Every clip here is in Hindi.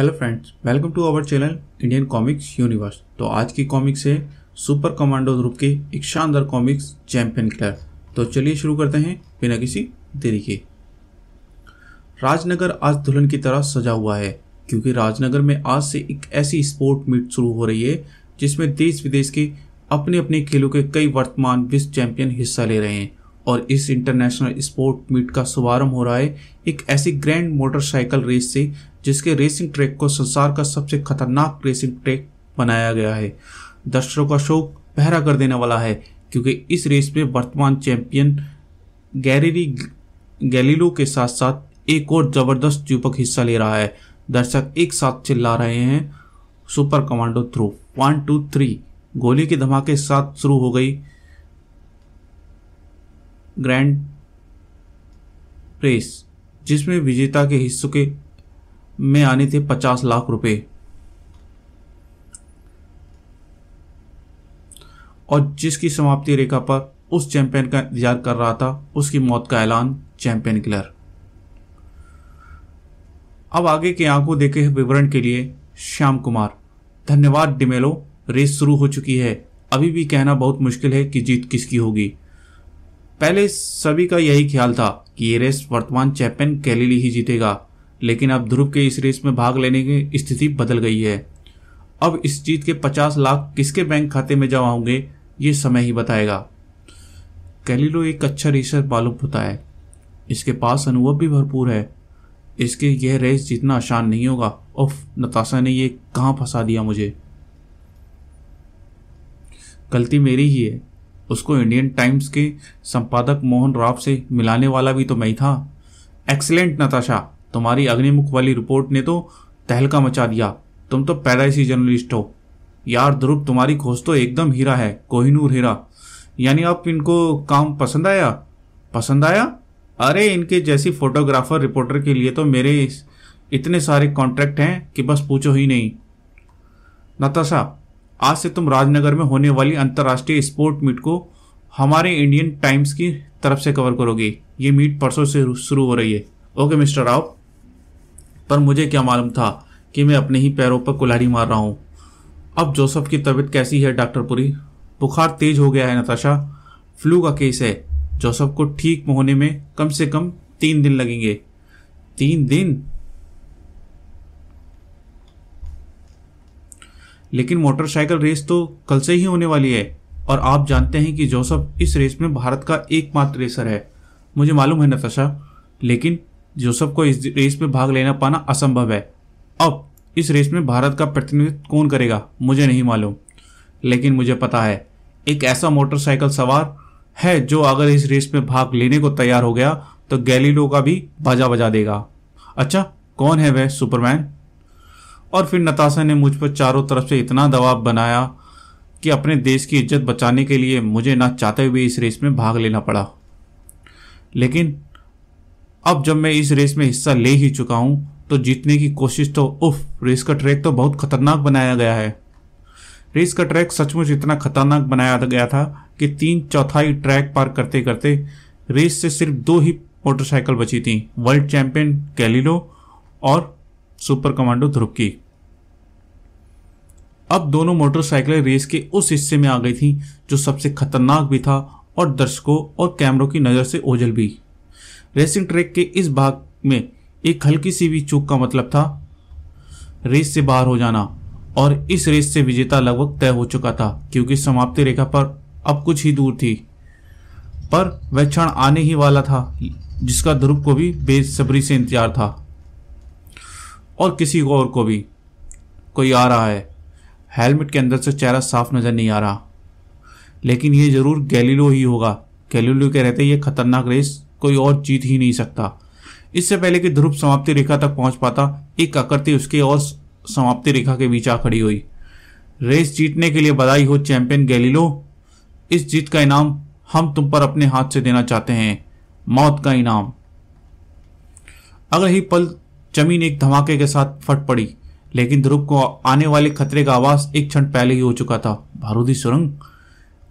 hello friends welcome to our channel Indian comics universe तो आज की कॉमिक्स है सुपर कमांडो ग्रुप के एक शानदार कॉमिक्स चैंपियन क्लब तो चलिए शुरू करते हैं बिना किसी देरी के राजनगर आज दुल्हन की तरह सजा हुआ है क्योंकि राजनगर में आज से एक ऐसी स्पोर्ट मीट शुरू हो रही है जिसमें देश विदेश के अपने अपने खेलों के कई वर्तमान विश्व चैंपियन हिस्सा ले रहे हैं और इस इंटरनेशनल स्पोर्ट मीट का शुभारंभ हो रहा है एक ऐसी ग्रैंड मोटरसाइकिल रेस से जिसके रेसिंग ट्रैक को संसार का सबसे खतरनाक रेसिंग ट्रैक बनाया गया है दर्शकों का शौक पहरा कर देने वाला है क्योंकि इस रेस में वर्तमान चैंपियन गैरी गैलीलो के साथ साथ एक और जबरदस्त युवक हिस्सा ले रहा है दर्शक एक साथ चिल्ला रहे हैं super commando Dhruv one two three गोली के धमाके साथ शुरू हो गई ग्रैंड प्रेस जिसमें विजेता के हिस्सों के में आने थे पचास लाख रुपए और जिसकी समाप्ति रेखा पर उस चैंपियन का इंतजार कर रहा था उसकी मौत का ऐलान चैंपियन किलर अब आगे के आंखों देखे विवरण के लिए श्याम कुमार धन्यवाद डिमेलो रेस शुरू हो चुकी है अभी भी कहना बहुत मुश्किल है कि जीत किसकी होगी पहले सभी का यही ख्याल था कि ये रेस वर्तमान चैंपियन कैलिली ही जीतेगा लेकिन अब ध्रुव के इस रेस में भाग लेने की स्थिति बदल गई है अब इस जीत के 50 लाख किसके बैंक खाते में जमा होंगे ये समय ही बताएगा कैलिलो एक अच्छा रेसर मालूम होता है इसके पास अनुभव भी भरपूर है इसके यह रेस जीतना आसान नहीं होगा उफ नताशा ने ये कहाँ फंसा दिया मुझे गलती मेरी ही है उसको इंडियन टाइम्स के संपादक मोहन राव से मिलाने वाला भी तो मैं ही था एक्सलेंट नताशा तुम्हारी अग्निमुख वाली रिपोर्ट ने तो तहलका मचा दिया तुम तो पैदाइशी जर्नलिस्ट हो यार ध्रुव तुम्हारी खोज तो एकदम हीरा है कोहिनूर हीरा यानी आप इनको काम पसंद आया पसंद आया अरे इनके जैसी फोटोग्राफर रिपोर्टर के लिए तो मेरे इतने सारे कॉन्ट्रैक्ट हैं कि बस पूछो ही नहीं नताशा आज से तुम राजनगर में होने वाली अंतर्राष्ट्रीय स्पोर्ट मीट को हमारे इंडियन टाइम्स की तरफ से कवर करोगे ये मीट परसों से शुरू हो रही है ओके मिस्टर राव पर मुझे क्या मालूम था कि मैं अपने ही पैरों पर कुल्हाड़ी मार रहा हूँ अब जोसफ की तबीयत कैसी है डॉक्टर पुरी बुखार तेज हो गया है नताशा फ्लू का केस है जोसफ को ठीक होने में कम से कम तीन दिन लगेंगे तीन दिन लेकिन मोटरसाइकिल रेस तो कल से ही होने वाली है और आप जानते हैं कि जोसफ इस रेस में भारत का एकमात्र रेसर है मुझे मालूम है नताशा लेकिन जोसफ को इस रेस में भाग लेना पाना असंभव है अब इस रेस में भारत का प्रतिनिधित्व कौन करेगा मुझे नहीं मालूम लेकिन मुझे पता है एक ऐसा मोटरसाइकिल सवार है जो अगर इस रेस में भाग लेने को तैयार हो गया तो गैलीडो का भी बाजा बजा देगा अच्छा कौन है वह सुपरमैन और फिर नताशा ने मुझ पर चारों तरफ से इतना दबाव बनाया कि अपने देश की इज्जत बचाने के लिए मुझे ना चाहते हुए इस रेस में भाग लेना पड़ा लेकिन अब जब मैं इस रेस में हिस्सा ले ही चुका हूँ तो जीतने की कोशिश तो उफ रेस का ट्रैक तो बहुत खतरनाक बनाया गया है रेस का ट्रैक सचमुच इतना खतरनाक बनाया गया था कि तीन चौथाई ट्रैक पार करते करते रेस से सिर्फ दो ही मोटरसाइकिल बची थी वर्ल्ड चैंपियन कैलिलो और सुपर कमांडो ध्रुव की अब दोनों मोटरसाइकिलें रेस के उस हिस्से में आ गई थीं जो सबसे खतरनाक भी था और दर्शकों और कैमरों की नज़र से ओझल भी रेसिंग ट्रैक के इस भाग में एक हल्की सी भी चूक का मतलब था रेस से बाहर हो जाना और इस रेस से विजेता लगभग तय हो चुका था क्योंकि समाप्ति रेखा पर अब कुछ ही दूर थी पर वह क्षण आने ही वाला था जिसका ध्रुव को भी बेसब्री से इंतजार था और किसी और को भी कोई आ रहा है हेलमेट के अंदर से चेहरा साफ नज़र नहीं आ रहा लेकिन ये ज़रूर गैलीलो ही होगा गैलीलो के रहते ये खतरनाक रेस कोई और जीत ही नहीं सकता इससे पहले कि ध्रुव समाप्ति रेखा तक पहुंच पाता एक आकृति उसके और समाप्ति रेखा के बीच आ खड़ी हुई रेस जीतने के लिए बधाई हो चैंपियन गैलीलो इस जीत का इनाम हम तुम पर अपने हाथ से देना चाहते हैं मौत का इनाम अगले ही पल जमीन एक धमाके के साथ फट पड़ी लेकिन ध्रुव को आने वाले खतरे का आवाज एक क्षण पहले ही हो चुका था भारूदी सुरंग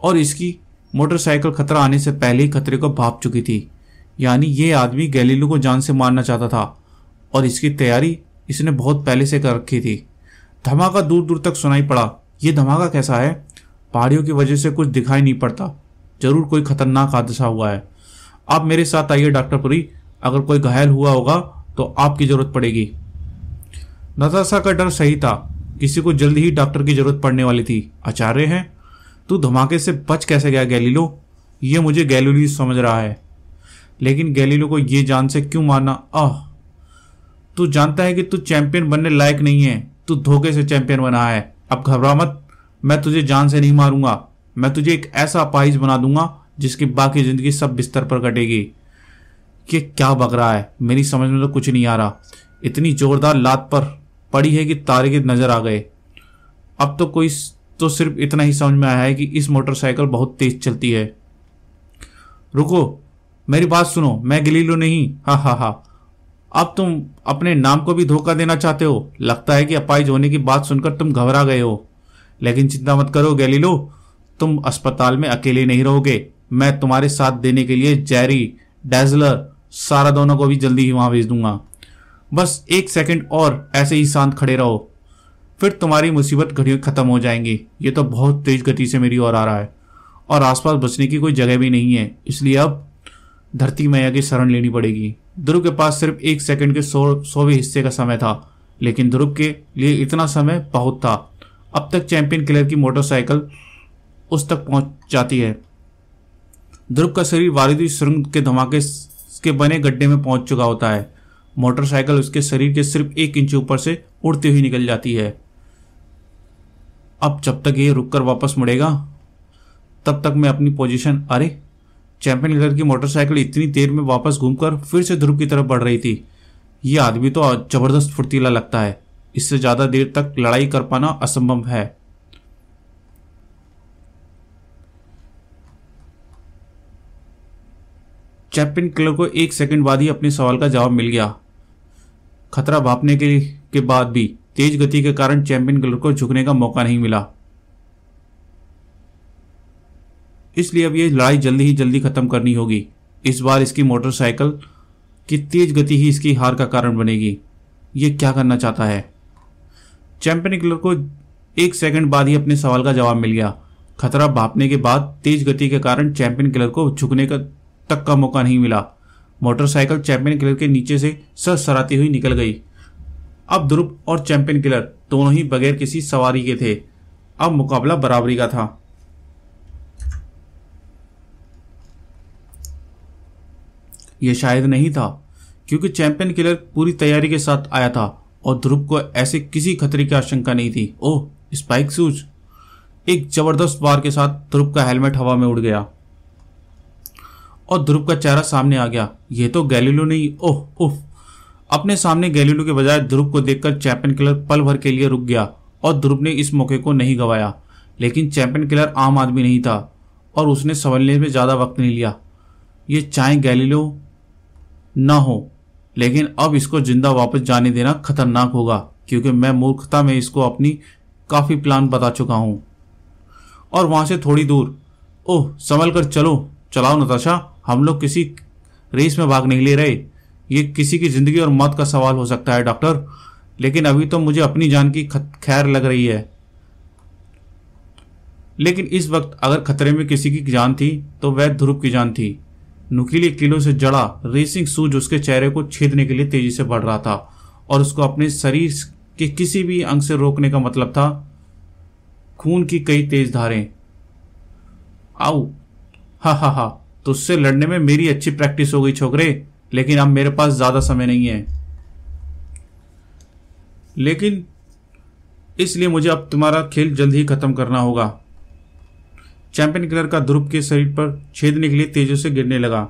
और इसकी मोटरसाइकिल खतरा आने से पहले ही खतरे को भाप चुकी थी यानी ये आदमी गैलीलो को जान से मारना चाहता था और इसकी तैयारी इसने बहुत पहले से कर रखी थी धमाका दूर दूर तक सुनाई पड़ा यह धमाका कैसा है पहाड़ियों की वजह से कुछ दिखाई नहीं पड़ता जरूर कोई खतरनाक हादसा हुआ है आप मेरे साथ आइए डॉक्टर पुरी अगर कोई घायल हुआ होगा तो आपकी ज़रूरत पड़ेगी नताशा का डर सही था किसी को जल्द ही डॉक्टर की ज़रूरत पड़ने वाली थी आचार्य हैं तू धमाके से बच कैसे गया गैलीलो ये मुझे गैलीलो समझ रहा है लेकिन गैलीलो को ये जान से क्यों मारना आह तू जानता है कि तू चैंपियन बनने लायक नहीं है तू धोखे से चैंपियन बना है अब घबरा मत मैं तुझे जान से नहीं मारूंगा मैं तुझे एक ऐसा अपाइज बना दूंगा जिसकी बाकी जिंदगी सब बिस्तर पर कटेगी कि क्या बग रहा है मेरी समझ में तो कुछ नहीं आ रहा इतनी जोरदार लात पर पड़ी है कि तारे की नज़र आ गए अब तो कोई तो सिर्फ इतना ही समझ में आया है कि इस मोटरसाइकिल बहुत तेज चलती है रुको मेरी बात सुनो मैं गलीलो नहीं हा हा हा अब तुम अपने नाम को भी धोखा देना चाहते हो लगता है कि अपाइज होने की बात सुनकर तुम घबरा गए हो लेकिन चिंता मत करो गैलीलो तुम अस्पताल में अकेले नहीं रहोगे मैं तुम्हारे साथ देने के लिए जैरी डेजलर सारा दोनों को भी जल्दी ही वहां भेज दूंगा बस एक सेकंड और ऐसे ही शांत खड़े रहो फिर तुम्हारी मुसीबत घड़ियों ख़त्म हो जाएंगी ये तो बहुत तेज़ गति से मेरी ओर आ रहा है और आसपास बचने की कोई जगह भी नहीं है इसलिए अब धरती मैया की शरण लेनी पड़ेगी ध्रुव के पास सिर्फ एक सेकंड के सौ सौवे हिस्से का समय था लेकिन ध्रुव के लिए इतना समय बहुत था अब तक चैंपियन किलर की मोटरसाइकिल उस तक पहुंच जाती है ध्रुव का शरीर वारिदी सुरंग के धमाके के बने गड्ढे में पहुंच चुका होता है मोटरसाइकिल उसके शरीर के सिर्फ एक इंच ऊपर से उड़ती हुई निकल जाती है अब जब तक ये रुककर वापस मुड़ेगा तब तक मैं अपनी पोजीशन अरे चैंपियन कलर की मोटरसाइकिल इतनी देर में वापस घूमकर फिर से ध्रुव की तरफ बढ़ रही थी ये आदमी तो जबरदस्त फुर्तीला लगता है इससे ज़्यादा देर तक लड़ाई कर पाना असंभव है चैपिन क्लर को एक सेकंड बाद ही अपने सवाल का जवाब मिल गया खतरा भापने के, के बाद भी तेज गति के कारण चैंपियन क्लर को झुकने का मौका नहीं मिला इसलिए अब यह लड़ाई जल्दी ही जल्दी खत्म करनी होगी इस बार इसकी मोटरसाइकिल की तेज गति ही इसकी हार का कारण बनेगी ये क्या करना चाहता है चैंपियन किलर को एक सेकंड बाद ही अपने सवाल का जवाब मिल गया खतरा भापने के बाद तेज गति के कारण चैंपियन किलर को झुकने का तक का मौका नहीं मिला मोटरसाइकिल चैंपियन किलर के नीचे से सर सराती हुई निकल गई अब ध्रुप और चैंपियन किलर दोनों ही बगैर किसी सवारी के थे अब मुकाबला बराबरी का था यह शायद नहीं था क्योंकि चैंपियन किलर पूरी तैयारी के साथ आया था और ध्रुव को ऐसे किसी खतरे की आशंका नहीं थी ओह स्पाइक सूज एक जबरदस्त बार के साथ ध्रुव का हेलमेट हवा में उड़ गया और ध्रुव का चेहरा सामने आ गया ये तो गैलीलो नहीं ओह उफ अपने सामने गैलीलो के बजाय ध्रुव को देखकर चैंपियन किलर पल भर के लिए रुक गया और ध्रुव ने इस मौके को नहीं गवाया लेकिन चैंपियन किलर आम आदमी नहीं था और उसने संभलने में ज़्यादा वक्त नहीं लिया ये चाहे गैलीलो ना हो लेकिन अब इसको जिंदा वापस जाने देना खतरनाक होगा क्योंकि मैं मूर्खता में इसको अपनी काफ़ी प्लान बता चुका हूं और वहां से थोड़ी दूर ओह संभल कर चलो चलाओ नताशा हम लोग किसी रेस में भाग नहीं ले रहे ये किसी की ज़िंदगी और मौत का सवाल हो सकता है डॉक्टर लेकिन अभी तो मुझे अपनी जान की खैर लग रही है लेकिन इस वक्त अगर खतरे में किसी की जान थी तो वह ध्रुव की जान थी नुकीले किलों से जड़ा रेसिंग सूज उसके चेहरे को छेदने के लिए तेजी से बढ़ रहा था और उसको अपने शरीर के किसी भी अंग से रोकने का मतलब था खून की कई तेज धारें आओ हा हा हा तुझसे तो लड़ने में मेरी अच्छी प्रैक्टिस हो गई छोकरे लेकिन अब मेरे पास ज़्यादा समय नहीं है लेकिन इसलिए मुझे अब तुम्हारा खेल जल्द ही ख़त्म करना होगा चैंपियन किलर का ध्रुव के शरीर पर छेदने के लिए तेजों से गिरने लगा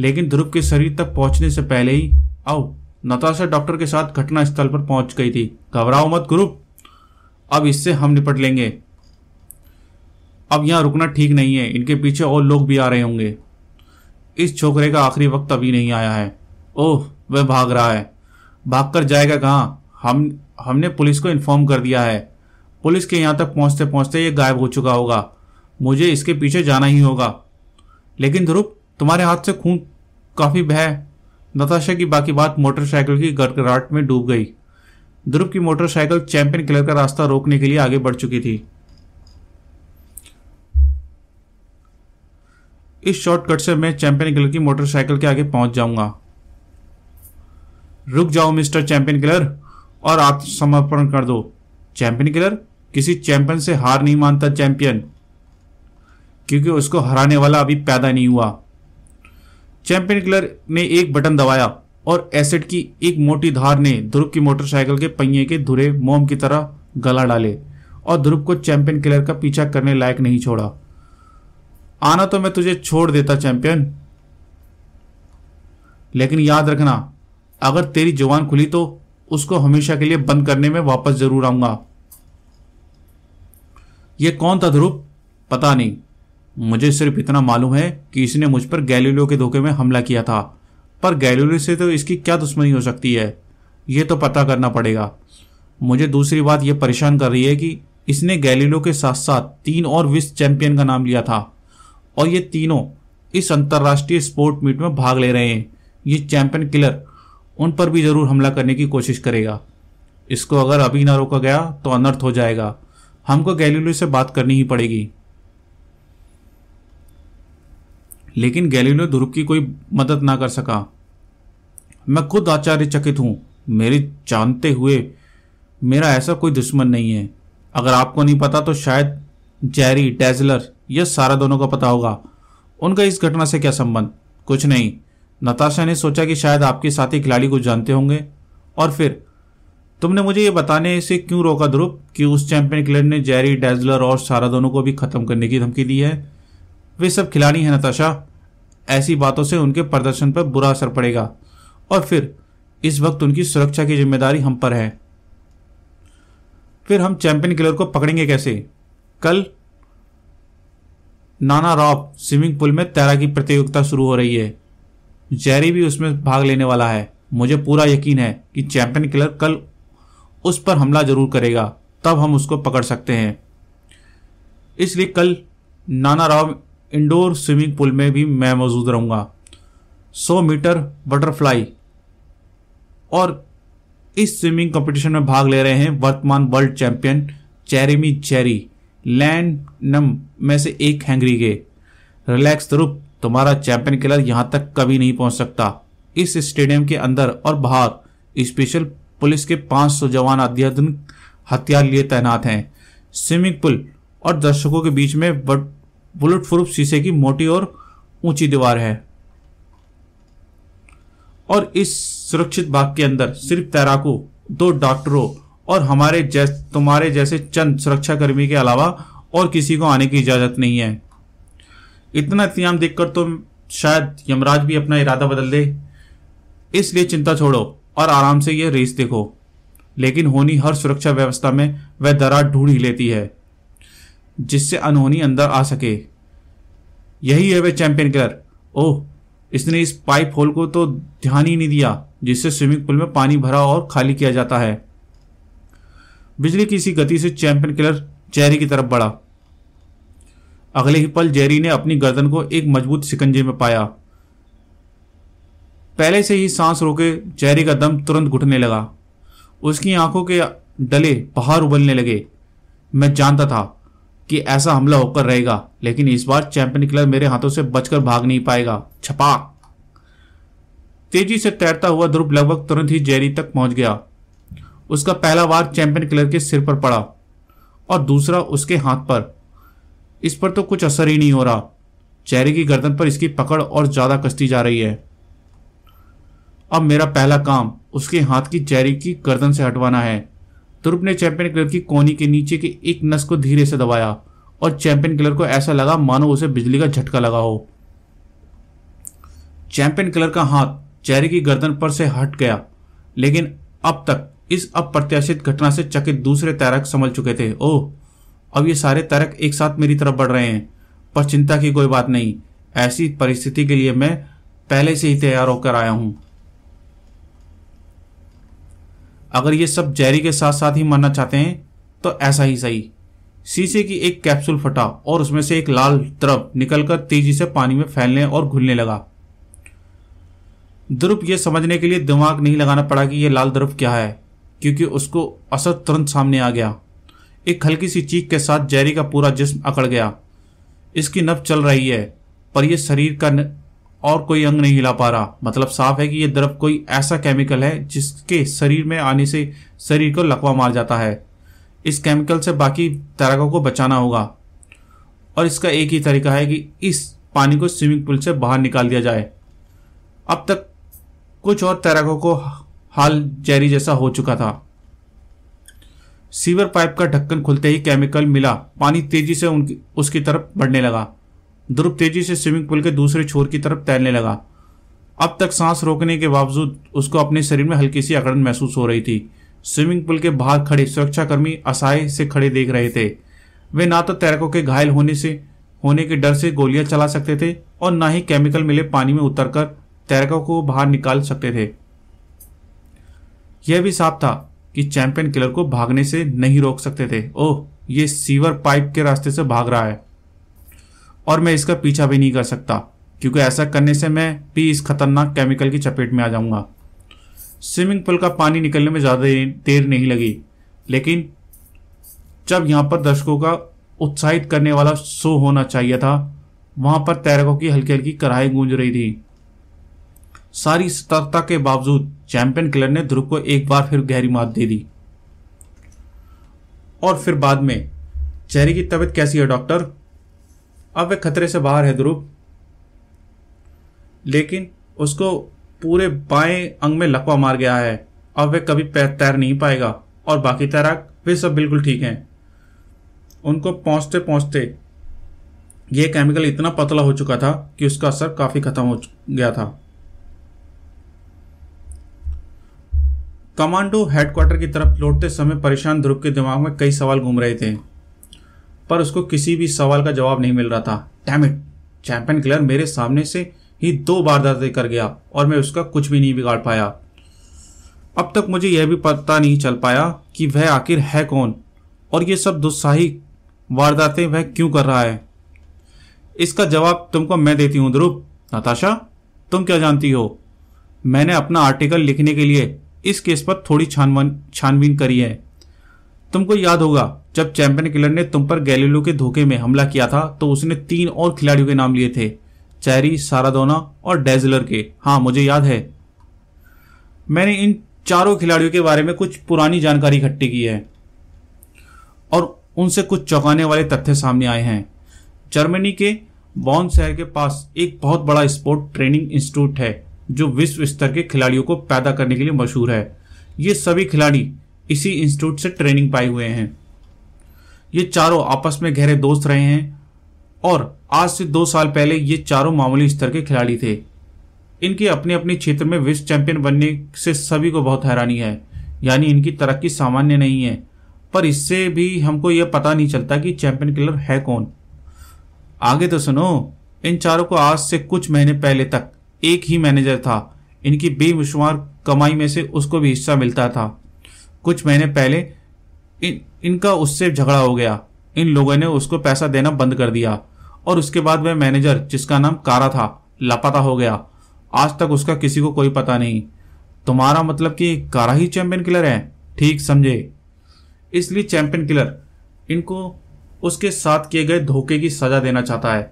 लेकिन ध्रुव के शरीर तक पहुंचने से पहले ही आओ नताशा डॉक्टर के साथ घटना स्थल पर पहुंच गई थी घबराओ मत ग्रुप अब इससे हम निपट लेंगे अब यहाँ रुकना ठीक नहीं है इनके पीछे और लोग भी आ रहे होंगे इस छोकरे का आखिरी वक्त अभी नहीं आया है ओह वह भाग रहा है भाग कर जाएगा कहाँ हम हमने पुलिस को इन्फॉर्म कर दिया है पुलिस के यहाँ तक पहुँचते पहुँचते ये गायब हो चुका होगा मुझे इसके पीछे जाना ही होगा लेकिन ध्रुव तुम्हारे हाथ से खून काफ़ी बह नताशा की बाकी बात मोटरसाइकिल की गड़गड़ाहट में डूब गई ध्रुव की मोटरसाइकिल चैंपियन किलर का रास्ता रोकने के लिए आगे बढ़ चुकी थी इस शॉर्टकट से मैं चैंपियन किलर की मोटरसाइकिल के आगे पहुंच जाऊंगा रुक जाओ मिस्टर चैंपियन किलर और आत्मसमर्पण कर दो चैंपियन किलर किसी चैंपियन से हार नहीं मानता चैंपियन क्योंकि उसको हराने वाला अभी पैदा नहीं हुआ चैंपियन किलर ने एक बटन दबाया और एसिड की एक मोटी धार ने ध्रुव की मोटरसाइकिल के पहिए के धुरे मोम की तरह गला डाले और ध्रुव को चैंपियन किलर का पीछा करने लायक नहीं छोड़ा आना तो मैं तुझे छोड़ देता चैंपियन लेकिन याद रखना अगर तेरी जुबान खुली तो उसको हमेशा के लिए बंद करने में वापस जरूर आऊंगा ये कौन था ध्रुव पता नहीं मुझे सिर्फ इतना मालूम है कि इसने मुझ पर गैलीलियो के धोखे में हमला किया था पर गैलीलियो से तो इसकी क्या दुश्मनी हो सकती है यह तो पता करना पड़ेगा मुझे दूसरी बात यह परेशान कर रही है कि इसने गैलीलियो के साथ साथ तीन और विश्व चैंपियन का नाम लिया था और ये तीनों इस अंतर्राष्ट्रीय स्पोर्ट मीट में भाग ले रहे हैं ये चैंपियन किलर उन पर भी जरूर हमला करने की कोशिश करेगा इसको अगर अभी ना रोका गया तो अनर्थ हो जाएगा हमको गैलीलियो से बात करनी ही पड़ेगी लेकिन गैलीलियो ध्रुव की कोई मदद ना कर सका मैं खुद आचार्य चकित हूं मेरे जानते हुए मेरा ऐसा कोई दुश्मन नहीं है अगर आपको नहीं पता तो शायद जैरी टेजलर यह सारा दोनों को पता होगा उनका इस घटना से क्या संबंध कुछ नहीं नताशा ने सोचा कि शायद आपके साथी खिलाड़ी कुछ जानते होंगे और फिर तुमने मुझे ये बताने से क्यों रोका ध्रुव कि उस चैंपियन क्लेड ने जेरी डेजलर और सारा दोनों को भी खत्म करने की धमकी दी है वे सब खिलाड़ी हैं नताशा ऐसी बातों से उनके प्रदर्शन पर बुरा असर पड़ेगा और फिर इस वक्त उनकी सुरक्षा की जिम्मेदारी हम पर है फिर हम चैंपियन किलर को पकड़ेंगे कैसे कल नाना रॉप स्विमिंग पूल में तैराकी प्रतियोगिता शुरू हो रही है जेरी भी उसमें भाग लेने वाला है मुझे पूरा यकीन है कि चैंपियन किलर कल उस पर हमला जरूर करेगा तब हम उसको पकड़ सकते हैं इसलिए कल नाना राव इंडोर स्विमिंग पूल में भी मैं मौजूद रहूँगा सौ मीटर बटरफ्लाई और इस स्विमिंग कंपटीशन में भाग ले रहे हैं वर्तमान वर्ल्ड चैंपियन चैरेमी चेरी लैंड नम में से एक हैंगरी गए रिलैक्स ध्रुव तो तुम्हारा चैंपियन किलर यहां तक कभी नहीं पहुंच सकता इस स्टेडियम के अंदर और बाहर स्पेशल पुलिस के 500 जवान अत्याधुनिक हथियार लिए तैनात हैं स्विमिंग पूल और दर्शकों के बीच में बुलेट प्रूफ शीशे की मोटी और ऊंची दीवार है और इस सुरक्षित भाग के अंदर सिर्फ तैराकों दो डॉक्टरों और हमारे जैस तुम्हारे जैसे चंद सुरक्षाकर्मी के अलावा और किसी को आने की इजाज़त नहीं है इतना इंतजाम देखकर तो शायद यमराज भी अपना इरादा बदल दे इसलिए चिंता छोड़ो और आराम से यह रेस देखो लेकिन होनी हर सुरक्षा व्यवस्था में वह दरार ढूंढ ही लेती है जिससे अनहोनी अंदर आ सके यही है वह चैंपियन किलर ओह इसने इस पाइप होल को तो ध्यान ही नहीं दिया जिससे स्विमिंग पूल में पानी भरा और खाली किया जाता है बिजली की इसी गति से चैंपियन किलर जेरी की तरफ बढ़ा अगले ही पल जेरी ने अपनी गर्दन को एक मजबूत शिकंजे में पाया पहले से ही सांस रोके जेरी का दम तुरंत घुटने लगा उसकी आंखों के डले बाहर उबलने लगे मैं जानता था कि ऐसा हमला होकर रहेगा लेकिन इस बार चैंपियन किलर मेरे हाथों से बचकर भाग नहीं पाएगा छपाक तेजी से तैरता हुआ ध्रुव लगभग तुरंत ही जेरी तक पहुंच गया उसका पहला वार चैंपियन किलर के सिर पर पड़ा और दूसरा उसके हाथ पर इस पर तो कुछ असर ही नहीं हो रहा चेहरे की गर्दन पर इसकी पकड़ और ज़्यादा कसती जा रही है अब मेरा पहला काम उसके हाथ की चेहरे की गर्दन से हटवाना है तुर्प ने चैंपियन किलर की कोनी के नीचे के एक नस को धीरे से दबाया और चैंपियन किलर को ऐसा लगा मानो उसे बिजली का झटका लगा हो चैंपियन किलर का हाथ चेहरे की गर्दन पर से हट गया लेकिन अब तक इस अप्रत्याशित घटना से चकित दूसरे तैरक संभल चुके थे ओह अब ये सारे तैरक एक साथ मेरी तरफ बढ़ रहे हैं पर चिंता की कोई बात नहीं ऐसी परिस्थिति के लिए मैं पहले से ही तैयार होकर आया हूं अगर ये सब जैरी के साथ साथ ही मरना चाहते हैं तो ऐसा ही सही शीशे की एक कैप्सूल फटा और उसमें से एक लाल द्रव निकलकर तेजी से पानी में फैलने और घुलने लगा द्रुप यह समझने के लिए दिमाग नहीं लगाना पड़ा कि यह लाल द्रव क्या है क्योंकि उसको असर तुरंत सामने आ गया एक हल्की सी चीख के साथ जैरी का पूरा जिस्म अकड़ गया इसकी नब चल रही है पर यह शरीर का न... और कोई अंग नहीं हिला पा रहा मतलब साफ है कि यह द्रव कोई ऐसा केमिकल है जिसके शरीर में आने से शरीर को लकवा मार जाता है इस केमिकल से बाकी तैराकों को बचाना होगा और इसका एक ही तरीका है कि इस पानी को स्विमिंग पूल से बाहर निकाल दिया जाए अब तक कुछ और तैराकों को हाल चेरी जैसा हो चुका था सीवर पाइप का ढक्कन खुलते ही केमिकल मिला पानी तेजी से उनकी उसकी तरफ बढ़ने लगा ध्रुव तेजी से स्विमिंग पूल के दूसरे छोर की तरफ तैरने लगा अब तक सांस रोकने के बावजूद उसको अपने शरीर में हल्की सी अकड़न महसूस हो रही थी स्विमिंग पूल के बाहर खड़े सुरक्षाकर्मी असहाय से खड़े देख रहे थे वे ना तो तैरकों के घायल होने से होने के डर से गोलियां चला सकते थे और ना ही केमिकल मिले पानी में उतरकर तैरकों को बाहर निकाल सकते थे यह भी साफ था कि चैंपियन किलर को भागने से नहीं रोक सकते थे ओह ये सीवर पाइप के रास्ते से भाग रहा है और मैं इसका पीछा भी नहीं कर सकता क्योंकि ऐसा करने से मैं भी इस खतरनाक केमिकल की चपेट में आ जाऊंगा स्विमिंग पूल का पानी निकलने में ज़्यादा देर नहीं लगी लेकिन जब यहाँ पर दर्शकों का उत्साहित करने वाला शो होना चाहिए था वहां पर तैरकों की हल्की हल्की कढ़ाई गूंज रही थी सारी सतर्कता के बावजूद चैंपियन किलर ने ध्रुव को एक बार फिर गहरी मात दे दी और फिर बाद में चेरी की तबीयत कैसी है डॉक्टर अब वह खतरे से बाहर है ध्रुव लेकिन उसको पूरे बाएं अंग में लकवा मार गया है अब वह कभी तैर नहीं पाएगा और बाकी तैराक वे सब बिल्कुल ठीक हैं उनको पहुंचते पहुंचते यह केमिकल इतना पतला हो चुका था कि उसका असर काफ़ी ख़त्म हो गया था कमांडो हेडक्वार्टर की तरफ लौटते समय परेशान ध्रुव के दिमाग में कई सवाल घूम रहे थे पर उसको किसी भी सवाल का जवाब नहीं मिल रहा था इट चैंपियन क्लियर मेरे सामने से ही दो बार कर गया और मैं उसका कुछ भी नहीं बिगाड़ पाया अब तक मुझे यह भी पता नहीं चल पाया कि वह आखिर है कौन और ये सब दुस्साही वारदातें वह क्यों कर रहा है इसका जवाब तुमको मैं देती हूँ ध्रुव नताशा तुम क्या जानती हो मैंने अपना आर्टिकल लिखने के लिए इस केस पर थोड़ी छानवन छानबीन करी है तुमको याद होगा जब चैंपियन किलर ने तुम पर गैलीलो के धोखे में हमला किया था तो उसने तीन और खिलाड़ियों के नाम लिए थे चैरी सारादोना और डेजलर के हाँ मुझे याद है मैंने इन चारों खिलाड़ियों के बारे में कुछ पुरानी जानकारी इकट्ठी की है और उनसे कुछ चौंकाने वाले तथ्य सामने आए हैं जर्मनी के बॉन शहर के पास एक बहुत बड़ा स्पोर्ट ट्रेनिंग इंस्टीट्यूट है जो विश्व स्तर के खिलाड़ियों को पैदा करने के लिए मशहूर है ये सभी खिलाड़ी इसी इंस्टीट्यूट से ट्रेनिंग पाए हुए हैं ये चारों आपस में गहरे दोस्त रहे हैं और आज से दो साल पहले ये चारों मामूली स्तर के खिलाड़ी थे इनके अपने अपने क्षेत्र में विश्व चैंपियन बनने से सभी को बहुत हैरानी है यानी इनकी तरक्की सामान्य नहीं है पर इससे भी हमको यह पता नहीं चलता कि चैंपियन किलर है कौन आगे तो सुनो इन चारों को आज से कुछ महीने पहले तक एक ही मैनेजर था इनकी बेमशुमार कमाई में से उसको भी हिस्सा मिलता था कुछ महीने पहले इन इनका उससे झगड़ा हो गया इन लोगों ने उसको पैसा देना बंद कर दिया और उसके बाद वह मैनेजर जिसका नाम कारा था लापता हो गया आज तक उसका किसी को कोई पता नहीं तुम्हारा मतलब कि कारा ही चैंपियन किलर है ठीक समझे इसलिए चैंपियन किलर इनको उसके साथ किए गए धोखे की सजा देना चाहता है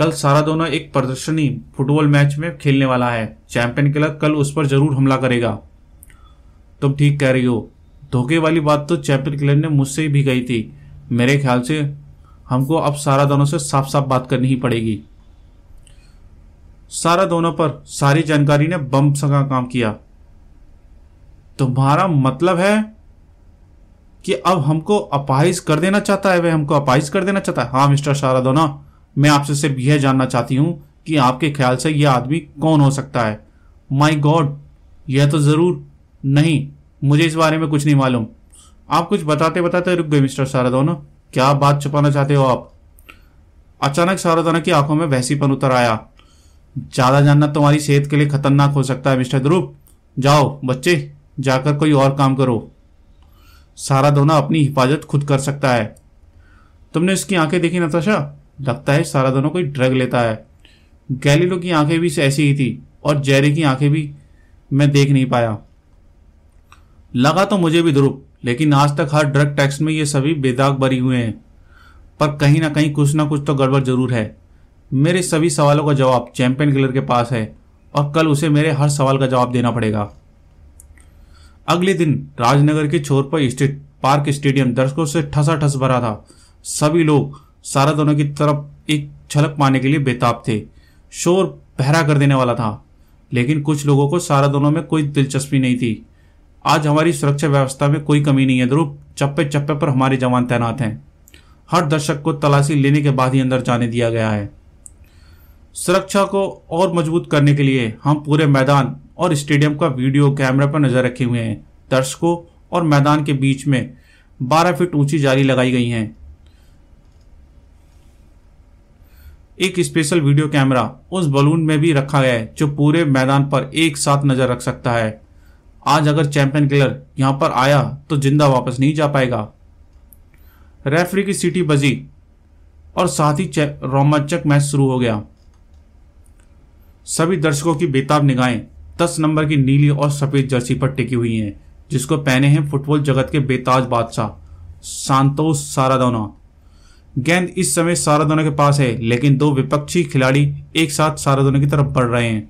कल दोनों एक प्रदर्शनी फुटबॉल मैच में खेलने वाला है चैंपियन क्लब कल उस पर जरूर हमला करेगा तुम तो ठीक कह रही हो धोखे वाली बात तो चैंपियन क्लब ने मुझसे भी कही थी मेरे ख्याल से हमको अब सारा दोनों से साफ साफ बात करनी ही पड़ेगी सारा दोनों पर सारी जानकारी ने बम सका काम किया तुम्हारा मतलब है कि अब हमको अपाहिज कर देना चाहता है वह हमको अपाहिज कर देना चाहता है हाँ मिस्टर सारा दोनों मैं आपसे सिर्फ यह जानना चाहती हूँ कि आपके ख्याल से यह आदमी कौन हो सकता है माई गॉड यह तो ज़रूर नहीं मुझे इस बारे में कुछ नहीं मालूम आप कुछ बताते बताते रुक गए मिस्टर सारदोना क्या बात छुपाना चाहते हो आप अचानक सारदोना की आंखों में वैसीपन उतर आया ज़्यादा जानना तुम्हारी सेहत के लिए खतरनाक हो सकता है मिस्टर ध्रुव जाओ बच्चे जाकर कोई और काम करो सारा दोना अपनी हिफाजत खुद कर सकता है तुमने उसकी आंखें देखी नताशा लगता है सारा दोनों कोई ड्रग लेता है गैलीलो की आंखें भी ऐसी ही थी और जेरी की आंखें भी मैं देख नहीं पाया लगा तो मुझे भी ध्रुव लेकिन आज तक हर ड्रग टेक्स्ट में ये सभी बेदाग भरी हुए हैं पर कहीं ना कहीं कुछ ना कुछ तो गड़बड़ जरूर है मेरे सभी सवालों का जवाब चैंपियन किलर के पास है और कल उसे मेरे हर सवाल का जवाब देना पड़ेगा अगले दिन राजनगर के छोर पर स्थित पार्क स्टेडियम दर्शकों से ठसा ठसाठस भरा था सभी लोग सारा दोनों की तरफ एक झलक पाने के लिए बेताब थे शोर पहरा कर देने वाला था लेकिन कुछ लोगों को सारा दोनों में कोई दिलचस्पी नहीं थी आज हमारी सुरक्षा व्यवस्था में कोई कमी नहीं है ध्रुव चप्पे चप्पे पर हमारे जवान तैनात हैं हर दर्शक को तलाशी लेने के बाद ही अंदर जाने दिया गया है सुरक्षा को और मजबूत करने के लिए हम पूरे मैदान और स्टेडियम का वीडियो कैमरा पर नजर रखे हुए हैं दर्शकों और मैदान के बीच में 12 फीट ऊंची जाली लगाई गई हैं एक स्पेशल वीडियो कैमरा उस बलून में भी रखा गया है जो पूरे मैदान पर एक साथ नजर रख सकता है आज अगर चैंपियन किलर यहां पर आया तो जिंदा वापस नहीं जा पाएगा रेफरी की सीटी बजी और साथ ही रोमांचक मैच शुरू हो गया सभी दर्शकों की बेताब निगाहें दस नंबर की नीली और सफेद जर्सी पर टिकी हुई हैं जिसको पहने हैं फुटबॉल जगत के बेताज बादशाह सांतोष सारादोना गेंद इस समय सारा दोनों के पास है लेकिन दो विपक्षी खिलाड़ी एक साथ सारा दोनों की तरफ बढ़ रहे हैं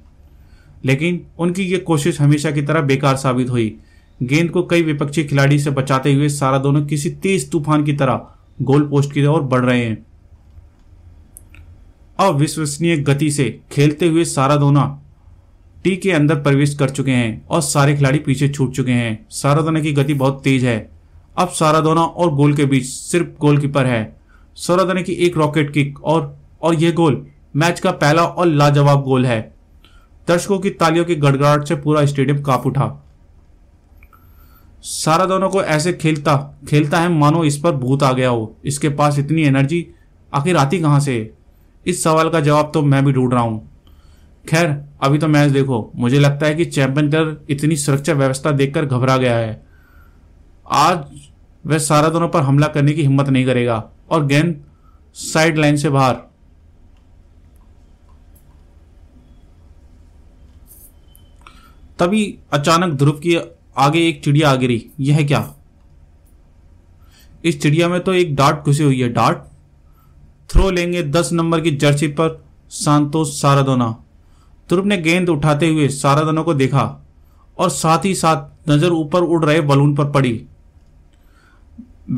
लेकिन उनकी ये कोशिश हमेशा की तरह बेकार साबित हुई गेंद को कई विपक्षी खिलाड़ी से बचाते हुए सारा दोनों किसी तेज तूफान की तरह गोल पोस्ट की ओर बढ़ रहे हैं अविश्वसनीय गति से खेलते हुए सारा दोना टी के अंदर प्रवेश कर चुके हैं और सारे खिलाड़ी पीछे छूट चुके हैं सारा दोनों की गति बहुत तेज है अब सारा दोना और गोल के बीच सिर्फ गोलकीपर है सौरव ने की एक रॉकेट किक और और यह गोल मैच का पहला और लाजवाब गोल है दर्शकों की तालियों की गड़गड़ाहट से पूरा स्टेडियम कांप उठा सारा दोनों को ऐसे खेलता खेलता है मानो इस पर भूत आ गया हो इसके पास इतनी एनर्जी आखिर आती कहाँ से इस सवाल का जवाब तो मैं भी ढूंढ रहा हूँ खैर अभी तो मैच देखो मुझे लगता है कि चैंपियन दल इतनी सुरक्षा व्यवस्था देखकर घबरा गया है आज वह सारा दोनों पर हमला करने की हिम्मत नहीं करेगा और गेंद साइड लाइन से बाहर तभी अचानक ध्रुव की आगे एक चिड़िया आ गिरी यह क्या इस चिड़िया में तो एक डार्ट घुसी हुई है डार्ट थ्रो लेंगे दस नंबर की जर्सी पर सांतोष सारादोना ध्रुव ने गेंद उठाते हुए सारादोना को देखा और साथ ही साथ नजर ऊपर उड़ रहे बलून पर पड़ी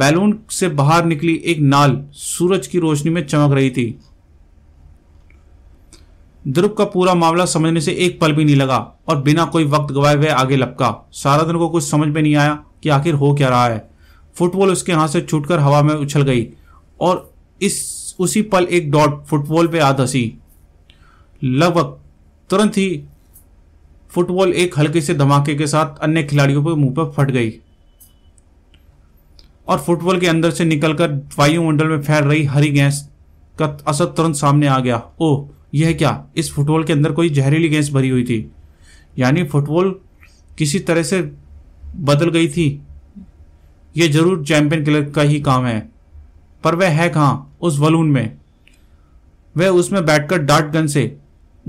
बैलून से बाहर निकली एक नाल सूरज की रोशनी में चमक रही थी ध्रुव का पूरा मामला समझने से एक पल भी नहीं लगा और बिना कोई वक्त गवाए वह आगे लपका सारा दिन को कुछ समझ में नहीं आया कि आखिर हो क्या रहा है फुटबॉल उसके हाथ से छूटकर हवा में उछल गई और इस उसी पल एक डॉट फुटबॉल पे आ धसी लगभग तुरंत ही फुटबॉल एक हल्के से धमाके के साथ अन्य खिलाड़ियों के मुंह पर फट गई और फुटबॉल के अंदर से निकलकर वायुमंडल में फैल रही हरी गैस का असर तुरंत सामने आ गया ओ यह क्या इस फुटबॉल के अंदर कोई जहरीली गैस भरी हुई थी यानी फुटबॉल किसी तरह से बदल गई थी यह जरूर चैंपियन क्लब का ही काम है पर वह है कहाँ उस वलून में वह उसमें बैठकर डार्ट गन से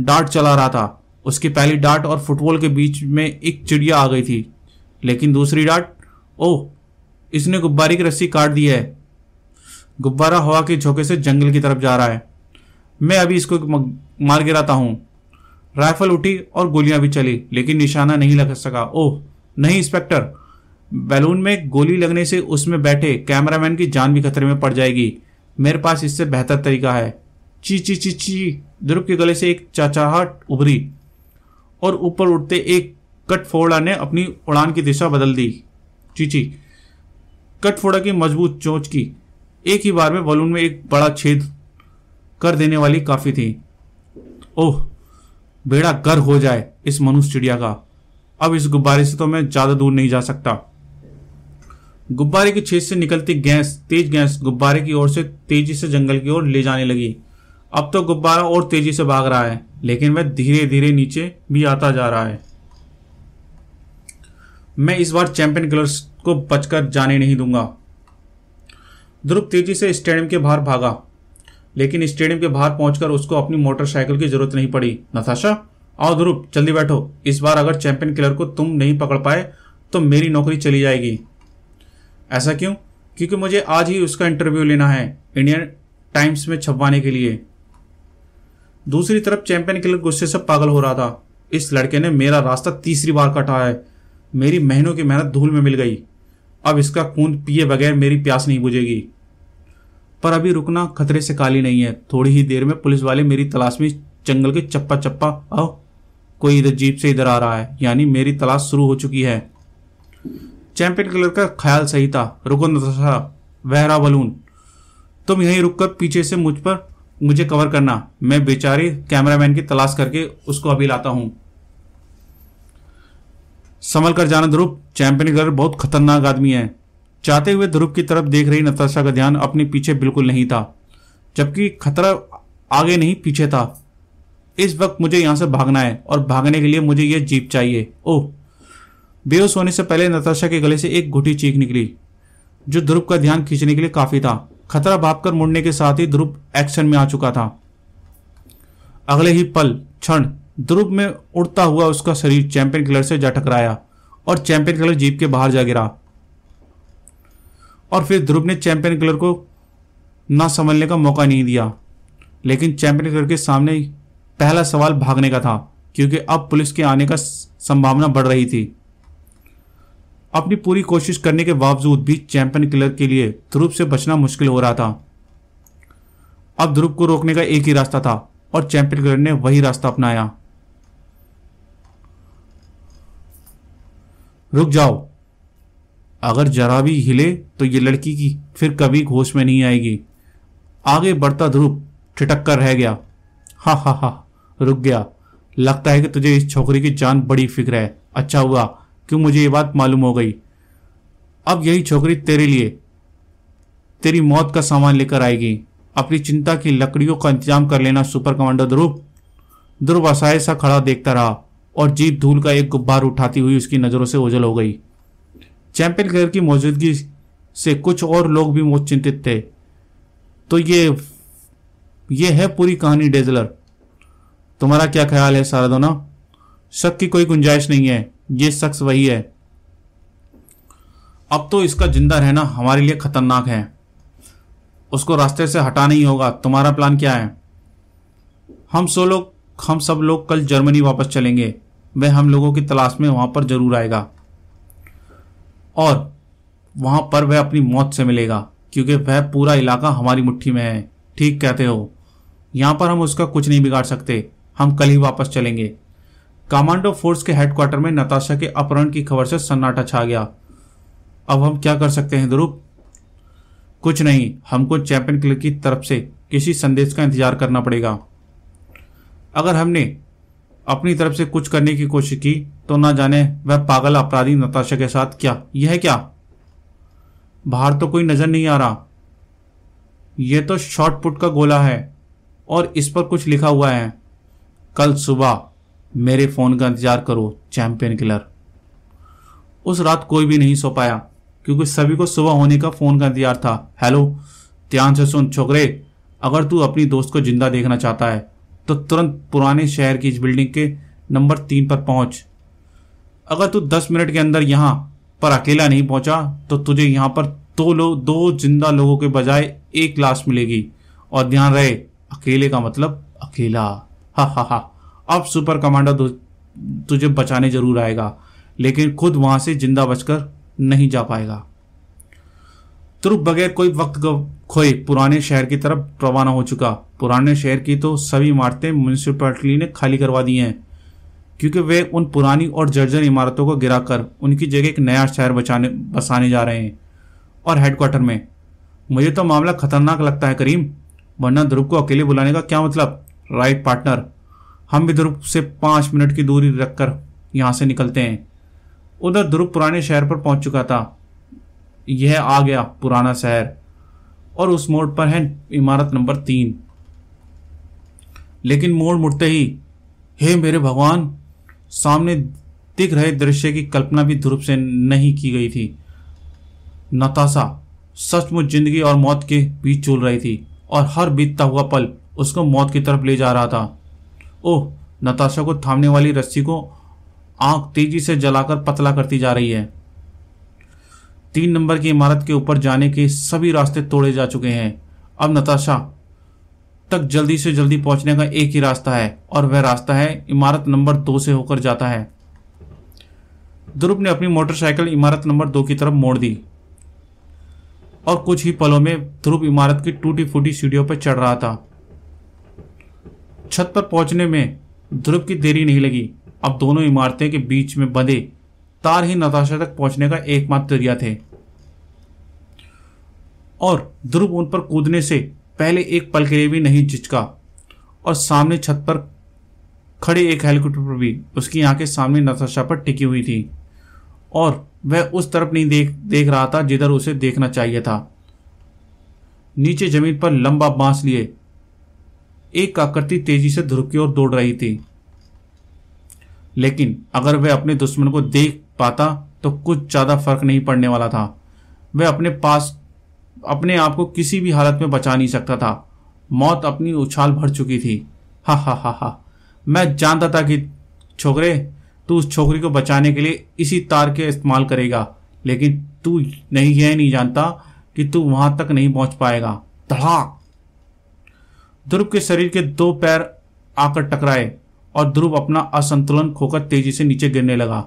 डार्ट चला रहा था उसकी पहली डार्ट और फुटबॉल के बीच में एक चिड़िया आ गई थी लेकिन दूसरी डार्ट ओह इसने गुब्बारे की रस्सी काट दी है गुब्बारा हवा के झोंके से जंगल की तरफ जा रहा है मैं अभी इसको मार गिराता हूं राइफल उठी और गोलियां भी चली लेकिन निशाना नहीं लग सका ओह नहीं इंस्पेक्टर बैलून में गोली लगने से उसमें बैठे कैमरामैन की जान भी खतरे में पड़ जाएगी मेरे पास इससे बेहतर तरीका है ची ची ची ची ध्रुव के गले से एक चाचाहट उभरी और ऊपर उठते एक कट फोड़ा ने अपनी उड़ान की दिशा बदल दी चीची कटफोड़ा की मजबूत चोंच की एक ही बार में बलून में एक बड़ा छेद कर देने वाली काफी थी ओह बेड़ा गर हो जाए इस मनुष्य चिड़िया का अब इस गुब्बारे से तो मैं ज्यादा दूर नहीं जा सकता गुब्बारे के छेद से निकलती गैस तेज गैस गुब्बारे की ओर से तेजी से जंगल की ओर ले जाने लगी अब तो गुब्बारा और तेजी से भाग रहा है लेकिन वह धीरे धीरे नीचे भी आता जा रहा है मैं इस बार चैंपियन कलर्स को बचकर जाने नहीं दूंगा ध्रुव तेजी से स्टेडियम के बाहर भागा लेकिन स्टेडियम के बाहर पहुंचकर उसको अपनी मोटरसाइकिल की जरूरत नहीं पड़ी नताशा आओ ध्रुव जल्दी बैठो इस बार अगर चैंपियन किलर को तुम नहीं पकड़ पाए तो मेरी नौकरी चली जाएगी ऐसा क्यों क्योंकि मुझे आज ही उसका इंटरव्यू लेना है इंडियन टाइम्स में छपवाने के लिए दूसरी तरफ चैंपियन किलर गुस्से से पागल हो रहा था इस लड़के ने मेरा रास्ता तीसरी बार कटा है मेरी महीनों की मेहनत धूल में मिल गई अब इसका खून पिए बगैर मेरी प्यास नहीं बुझेगी पर अभी रुकना खतरे से खाली नहीं है थोड़ी ही देर में पुलिस वाले मेरी तलाश में जंगल के चप्पा चप्पा आओ कोई इधर जीप से इधर आ रहा है यानी मेरी तलाश शुरू हो चुकी है चैंपियन कलर का ख्याल सही था रुको नताशा वहरा बलून तुम यहीं रुककर पीछे से मुझ पर मुझे कवर करना मैं बेचारे कैमरामैन की तलाश करके उसको अभी लाता हूँ संभल कर जाना ध्रुव चैंपियन गर्ल बहुत खतरनाक आदमी है चाहते हुए ध्रुव की तरफ देख रही नताशा का ध्यान अपने पीछे बिल्कुल नहीं था जबकि खतरा आगे नहीं पीछे था इस वक्त मुझे यहां से भागना है और भागने के लिए मुझे यह जीप चाहिए ओह बेहोश होने से पहले नताशा के गले से एक घुटी चीख निकली जो ध्रुव का ध्यान खींचने के लिए काफी था खतरा भापकर मुड़ने के साथ ही ध्रुव एक्शन में आ चुका था अगले ही पल क्षण ध्रुव में उड़ता हुआ उसका शरीर चैंपियन किलर से जा टकराया और चैंपियन किलर जीप के बाहर जा गिरा और फिर ध्रुव ने चैंपियन किलर को ना संभलने का मौका नहीं दिया लेकिन चैंपियन किलर के सामने पहला सवाल भागने का था क्योंकि अब पुलिस के आने का संभावना बढ़ रही थी अपनी पूरी कोशिश करने के बावजूद भी चैंपियन किलर के लिए ध्रुव से बचना मुश्किल हो रहा था अब ध्रुव को रोकने का एक ही रास्ता था और चैंपियन किलर ने वही रास्ता अपनाया रुक जाओ अगर जरा भी हिले तो ये लड़की की फिर कभी होश में नहीं आएगी आगे बढ़ता ध्रुव ठिटक कर रह गया हा हा हा रुक गया लगता है कि तुझे इस छोकरी की जान बड़ी फिक्र है अच्छा हुआ क्यों मुझे ये बात मालूम हो गई अब यही छोकरी तेरे लिए तेरी मौत का सामान लेकर आएगी अपनी चिंता की लकड़ियों का इंतजाम कर लेना सुपर कमांडर ध्रुव ध्रुव असाय सा खड़ा देखता रहा और जीप धूल का एक गुब्बार उठाती हुई उसकी नज़रों से ओझल हो गई चैंपियन क्लेयर की मौजूदगी से कुछ और लोग भी बहुत चिंतित थे तो ये ये है पूरी कहानी डेजलर तुम्हारा क्या ख्याल है सारा दोनों शक की कोई गुंजाइश नहीं है ये शख्स वही है अब तो इसका जिंदा रहना हमारे लिए खतरनाक है उसको रास्ते से हटाना ही होगा तुम्हारा प्लान क्या है हम सो लोग हम सब लोग कल जर्मनी वापस चलेंगे वह हम लोगों की तलाश में वहां पर जरूर आएगा और वहां पर वह अपनी मौत से मिलेगा क्योंकि वह पूरा इलाका हमारी मुट्ठी में है ठीक कहते हो यहां पर हम उसका कुछ नहीं बिगाड़ सकते हम कल ही वापस चलेंगे कमांडो फोर्स के हेडक्वार्टर में नताशा के अपहरण की खबर से सन्नाटा छा गया अब हम क्या कर सकते हैं ध्रुव कुछ नहीं हमको चैंपियन क्लिक की तरफ से किसी संदेश का इंतजार करना पड़ेगा अगर हमने अपनी तरफ से कुछ करने की कोशिश की तो ना जाने वह पागल अपराधी नताशा के साथ क्या यह क्या बाहर तो कोई नजर नहीं आ रहा यह तो शॉर्ट पुट का गोला है और इस पर कुछ लिखा हुआ है कल सुबह मेरे फोन का इंतजार करो चैंपियन किलर उस रात कोई भी नहीं सो पाया क्योंकि सभी को सुबह होने का फोन का इंतजार था हेलो ध्यान से सुन छोकरे अगर तू अपनी दोस्त को जिंदा देखना चाहता है तो तुरंत पुराने शहर की इस बिल्डिंग के नंबर तीन पर पहुंच अगर तू दस मिनट के अंदर यहां पर अकेला नहीं पहुंचा तो तुझे यहां पर दो लोग दो जिंदा लोगों के बजाय एक लाश मिलेगी और ध्यान रहे अकेले का मतलब अकेला हा हा हा अब सुपर कमांडर तुझे बचाने जरूर आएगा लेकिन खुद वहां से जिंदा बचकर नहीं जा पाएगा ध्रुव बगैर कोई वक्त खोए पुराने शहर की तरफ रवाना हो चुका पुराने शहर की तो सभी इमारतें म्यूनसिपलिटी ने खाली करवा दी हैं क्योंकि वे उन पुरानी और जर्जर इमारतों को गिराकर उनकी जगह एक नया शहर बचाने बसाने जा रहे हैं और हेडक्वार्टर में मुझे तो मामला खतरनाक लगता है करीम वरना ध्रुव को अकेले बुलाने का क्या मतलब राइट पार्टनर हम भी ध्रुव से पाँच मिनट की दूरी रखकर यहाँ से निकलते हैं उधर ध्रुव पुराने शहर पर पहुंच चुका था यह आ गया पुराना शहर और उस मोड़ पर है इमारत नंबर तीन लेकिन मोड़ मुड़ते ही हे मेरे भगवान सामने दिख रहे दृश्य की कल्पना भी ध्रुव से नहीं की गई थी नताशा सचमुच जिंदगी और मौत के बीच चूल रही थी और हर बीतता हुआ पल उसको मौत की तरफ ले जा रहा था ओह नताशा को थामने वाली रस्सी को आंख तेजी से जलाकर पतला करती जा रही है तीन नंबर की इमारत के ऊपर जाने के सभी रास्ते तोड़े जा चुके हैं अब नताशा तक जल्दी से जल्दी पहुंचने का एक ही रास्ता है और वह रास्ता है इमारत नंबर दो से होकर जाता है ध्रुव ने अपनी मोटरसाइकिल इमारत नंबर दो की तरफ मोड़ दी और कुछ ही पलों में ध्रुव इमारत की टूटी फूटी सीढ़ियों पर चढ़ रहा था छत पर पहुंचने में ध्रुव की देरी नहीं लगी अब दोनों इमारतें के बीच में बंधे तार ही नताशा तक पहुंचने का एकमात्र जरिया थे और ध्रुव उन पर कूदने से पहले एक पल के लिए भी नहीं झिझका और सामने छत पर खड़े एक हेलीकॉप्टर पर भी उसकी आंखें सामने नताशा पर टिकी हुई थी और वह उस तरफ नहीं देख देख रहा था जिधर उसे देखना चाहिए था नीचे जमीन पर लंबा बांस लिए एक आकृति तेजी से ध्रुव की ओर दौड़ रही थी लेकिन अगर वह अपने दुश्मन को देख पाता तो कुछ ज़्यादा फर्क नहीं पड़ने वाला था वह अपने पास अपने आप को किसी भी हालत में बचा नहीं सकता था मौत अपनी उछाल भर चुकी थी हा हा हा हा मैं जानता था कि छोकरे तू उस छोकरी को बचाने के लिए इसी तार के इस्तेमाल करेगा लेकिन तू नहीं यह नहीं जानता कि तू वहां तक नहीं पहुंच पाएगा धड़ाक ध्रुव के शरीर के दो पैर आकर टकराए और ध्रुव अपना असंतुलन खोकर तेजी से नीचे गिरने लगा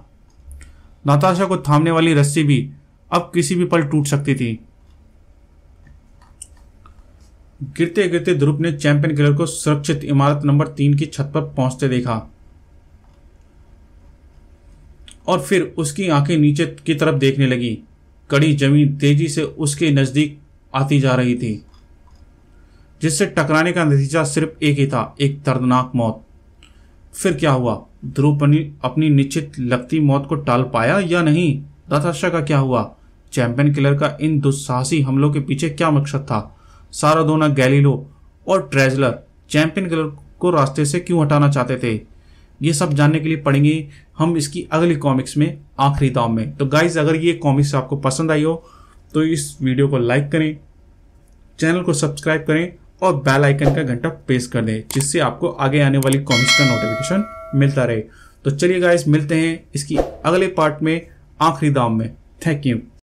नताशा को थामने वाली रस्सी भी अब किसी भी पल टूट सकती थी गिरते गिरते ध्रुव ने चैंपियन किलर को सुरक्षित इमारत नंबर तीन की छत पर पहुंचते देखा और फिर उसकी आंखें नीचे की तरफ देखने लगी कड़ी जमीन तेजी से उसके नज़दीक आती जा रही थी जिससे टकराने का नतीजा सिर्फ एक ही था एक दर्दनाक मौत फिर क्या हुआ द्रौपदी अपनी निश्चित लगती मौत को टाल पाया या नहीं रथाश्र का क्या हुआ चैंपियन किलर का इन दुस्साहसी हमलों के पीछे क्या मकसद था सारादोना गैलीलो और ट्रेजलर चैंपियन किलर को रास्ते से क्यों हटाना चाहते थे ये सब जानने के लिए पढ़ेंगे हम इसकी अगली कॉमिक्स में आखिरी दाम में तो गाइज अगर ये कॉमिक्स आपको पसंद आई हो तो इस वीडियो को लाइक करें चैनल को सब्सक्राइब करें और बेल आइकन का घंटा प्रेस कर दें जिससे आपको आगे आने वाली कॉमिक्स का नोटिफिकेशन मिलता रहे तो चलिए गाइस मिलते हैं इसकी अगले पार्ट में आखिरी दाम में थैंक यू